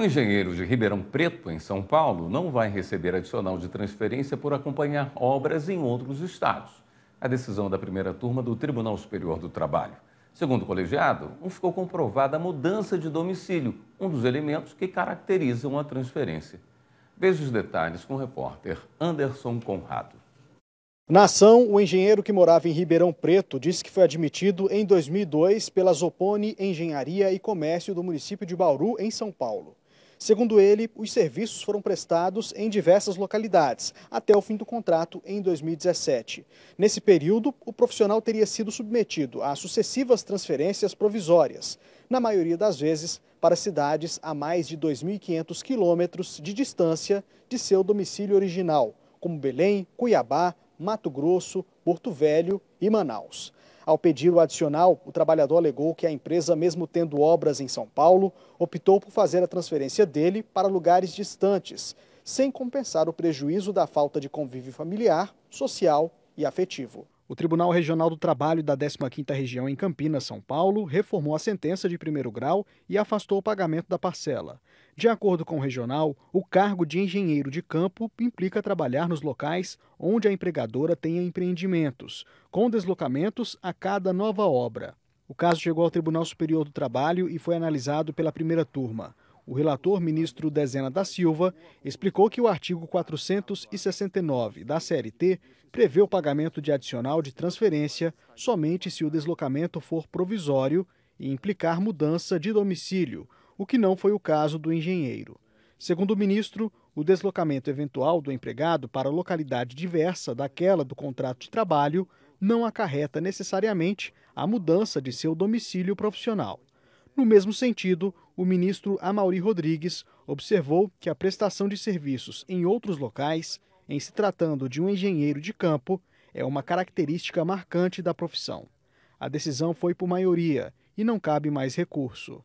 Um engenheiro de Ribeirão Preto, em São Paulo, não vai receber adicional de transferência por acompanhar obras em outros estados. A decisão da primeira turma do Tribunal Superior do Trabalho. Segundo o colegiado, não ficou comprovada a mudança de domicílio, um dos elementos que caracterizam a transferência. Veja os detalhes com o repórter Anderson Conrado. Na ação, o engenheiro que morava em Ribeirão Preto disse que foi admitido em 2002 pela Zopone Engenharia e Comércio do município de Bauru, em São Paulo. Segundo ele, os serviços foram prestados em diversas localidades, até o fim do contrato em 2017. Nesse período, o profissional teria sido submetido a sucessivas transferências provisórias, na maioria das vezes para cidades a mais de 2.500 quilômetros de distância de seu domicílio original, como Belém, Cuiabá, Mato Grosso, Porto Velho e Manaus. Ao pedir o adicional, o trabalhador alegou que a empresa, mesmo tendo obras em São Paulo, optou por fazer a transferência dele para lugares distantes, sem compensar o prejuízo da falta de convívio familiar, social e afetivo. O Tribunal Regional do Trabalho da 15ª Região em Campinas, São Paulo, reformou a sentença de primeiro grau e afastou o pagamento da parcela. De acordo com o regional, o cargo de engenheiro de campo implica trabalhar nos locais onde a empregadora tenha empreendimentos, com deslocamentos a cada nova obra. O caso chegou ao Tribunal Superior do Trabalho e foi analisado pela primeira turma. O relator, ministro Dezena da Silva, explicou que o artigo 469 da CLT prevê o pagamento de adicional de transferência somente se o deslocamento for provisório e implicar mudança de domicílio, o que não foi o caso do engenheiro. Segundo o ministro, o deslocamento eventual do empregado para localidade diversa daquela do contrato de trabalho não acarreta necessariamente a mudança de seu domicílio profissional. No mesmo sentido, o ministro Amauri Rodrigues observou que a prestação de serviços em outros locais, em se tratando de um engenheiro de campo, é uma característica marcante da profissão. A decisão foi por maioria e não cabe mais recurso.